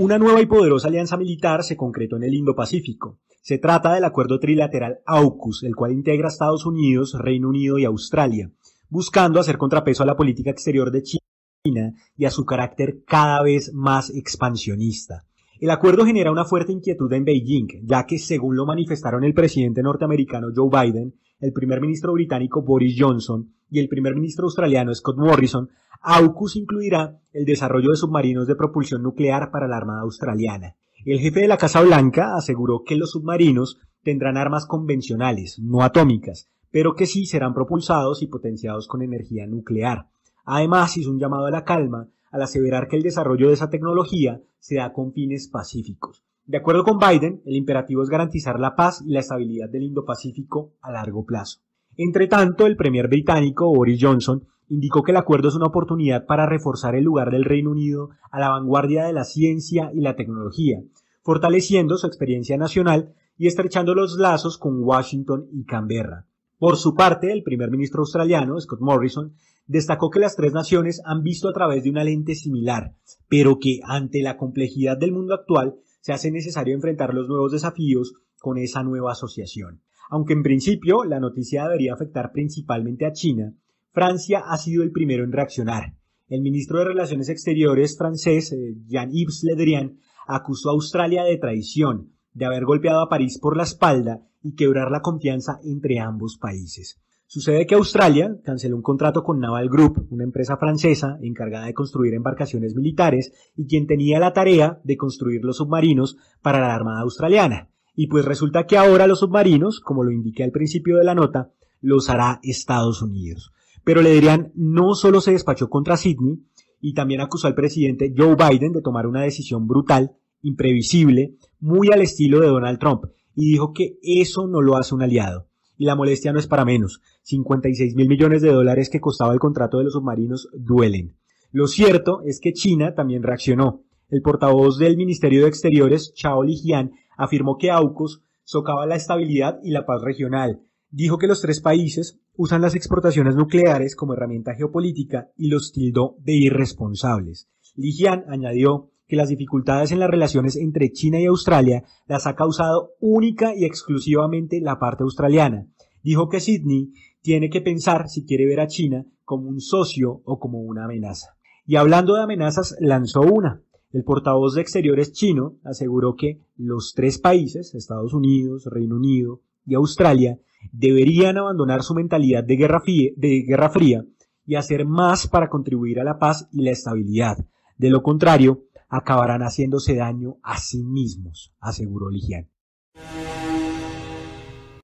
Una nueva y poderosa alianza militar se concretó en el Indo-Pacífico. Se trata del acuerdo trilateral AUKUS, el cual integra Estados Unidos, Reino Unido y Australia, buscando hacer contrapeso a la política exterior de China y a su carácter cada vez más expansionista. El acuerdo genera una fuerte inquietud en Beijing, ya que, según lo manifestaron el presidente norteamericano Joe Biden, el primer ministro británico Boris Johnson y el primer ministro australiano Scott Morrison, AUKUS incluirá el desarrollo de submarinos de propulsión nuclear para la Armada Australiana. El jefe de la Casa Blanca aseguró que los submarinos tendrán armas convencionales, no atómicas, pero que sí serán propulsados y potenciados con energía nuclear. Además, hizo un llamado a la calma al aseverar que el desarrollo de esa tecnología se da con fines pacíficos. De acuerdo con Biden, el imperativo es garantizar la paz y la estabilidad del Indo-Pacífico a largo plazo. Entre tanto, el premier británico Boris Johnson indicó que el acuerdo es una oportunidad para reforzar el lugar del Reino Unido a la vanguardia de la ciencia y la tecnología, fortaleciendo su experiencia nacional y estrechando los lazos con Washington y Canberra. Por su parte, el primer ministro australiano, Scott Morrison, destacó que las tres naciones han visto a través de una lente similar, pero que ante la complejidad del mundo actual se hace necesario enfrentar los nuevos desafíos con esa nueva asociación. Aunque en principio la noticia debería afectar principalmente a China, Francia ha sido el primero en reaccionar. El ministro de Relaciones Exteriores francés, eh, Jean-Yves Le Drian, acusó a Australia de traición, de haber golpeado a París por la espalda y quebrar la confianza entre ambos países. Sucede que Australia canceló un contrato con Naval Group, una empresa francesa encargada de construir embarcaciones militares y quien tenía la tarea de construir los submarinos para la Armada Australiana. Y pues resulta que ahora los submarinos, como lo indiqué al principio de la nota, los hará Estados Unidos. Pero le dirían, no solo se despachó contra Sydney, y también acusó al presidente Joe Biden de tomar una decisión brutal, imprevisible, muy al estilo de Donald Trump, y dijo que eso no lo hace un aliado y la molestia no es para menos. 56 mil millones de dólares que costaba el contrato de los submarinos duelen. Lo cierto es que China también reaccionó. El portavoz del Ministerio de Exteriores, Chao Lijian, afirmó que AUKUS socava la estabilidad y la paz regional. Dijo que los tres países usan las exportaciones nucleares como herramienta geopolítica y los tildó de irresponsables. Lijian añadió que las dificultades en las relaciones entre China y Australia las ha causado única y exclusivamente la parte australiana. Dijo que Sydney tiene que pensar si quiere ver a China como un socio o como una amenaza. Y hablando de amenazas, lanzó una. El portavoz de Exteriores chino aseguró que los tres países, Estados Unidos, Reino Unido y Australia, deberían abandonar su mentalidad de guerra, de guerra fría y hacer más para contribuir a la paz y la estabilidad. De lo contrario, acabarán haciéndose daño a sí mismos, aseguró Ligian.